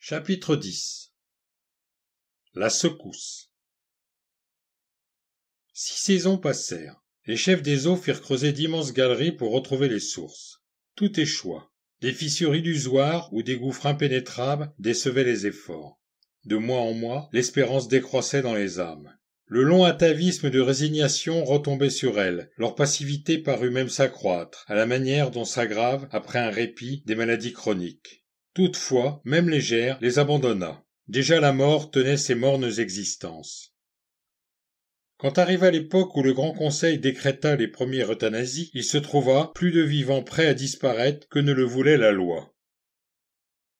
Chapitre La secousse Six saisons passèrent. Les chefs des eaux firent creuser d'immenses galeries pour retrouver les sources. Tout échoua. Des fissures illusoires ou des gouffres impénétrables décevaient les efforts. De mois en mois, l'espérance décroissait dans les âmes. Le long atavisme de résignation retombait sur elles, leur passivité parut même s'accroître, à la manière dont s'aggravent, après un répit, des maladies chroniques. Toutefois, même légère, les abandonna. Déjà la mort tenait ses mornes existences. Quand arriva l'époque où le Grand Conseil décréta les premières euthanasies, il se trouva plus de vivants prêts à disparaître que ne le voulait la loi.